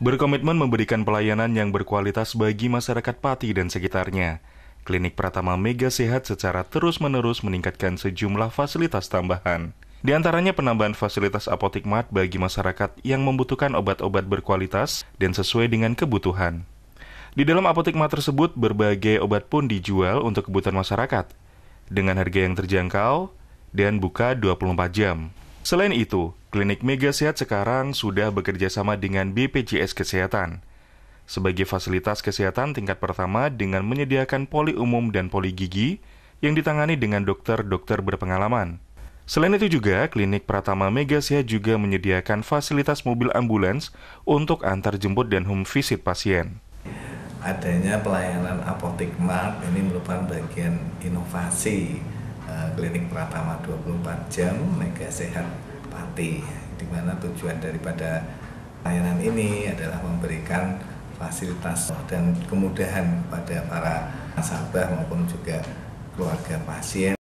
berkomitmen memberikan pelayanan yang berkualitas bagi masyarakat Pati dan sekitarnya. Klinik Pratama Mega Sehat secara terus-menerus meningkatkan sejumlah fasilitas tambahan. Di antaranya penambahan fasilitas apotik mat bagi masyarakat yang membutuhkan obat-obat berkualitas dan sesuai dengan kebutuhan. Di dalam apotek mat tersebut, berbagai obat pun dijual untuk kebutuhan masyarakat dengan harga yang terjangkau dan buka 24 jam. Selain itu, Klinik Mega Sehat sekarang sudah bekerja sama dengan BPJS Kesehatan sebagai fasilitas kesehatan tingkat pertama dengan menyediakan poli umum dan poli gigi yang ditangani dengan dokter-dokter berpengalaman. Selain itu juga, Klinik Pratama Mega Sehat juga menyediakan fasilitas mobil ambulans untuk antar jemput dan home visit pasien. Adanya pelayanan mart ini merupakan bagian inovasi Eh, klinik Pratama 24 jam Mega Sehat Pati di mana tujuan daripada layanan ini adalah memberikan fasilitas dan kemudahan pada para nasabah maupun juga keluarga pasien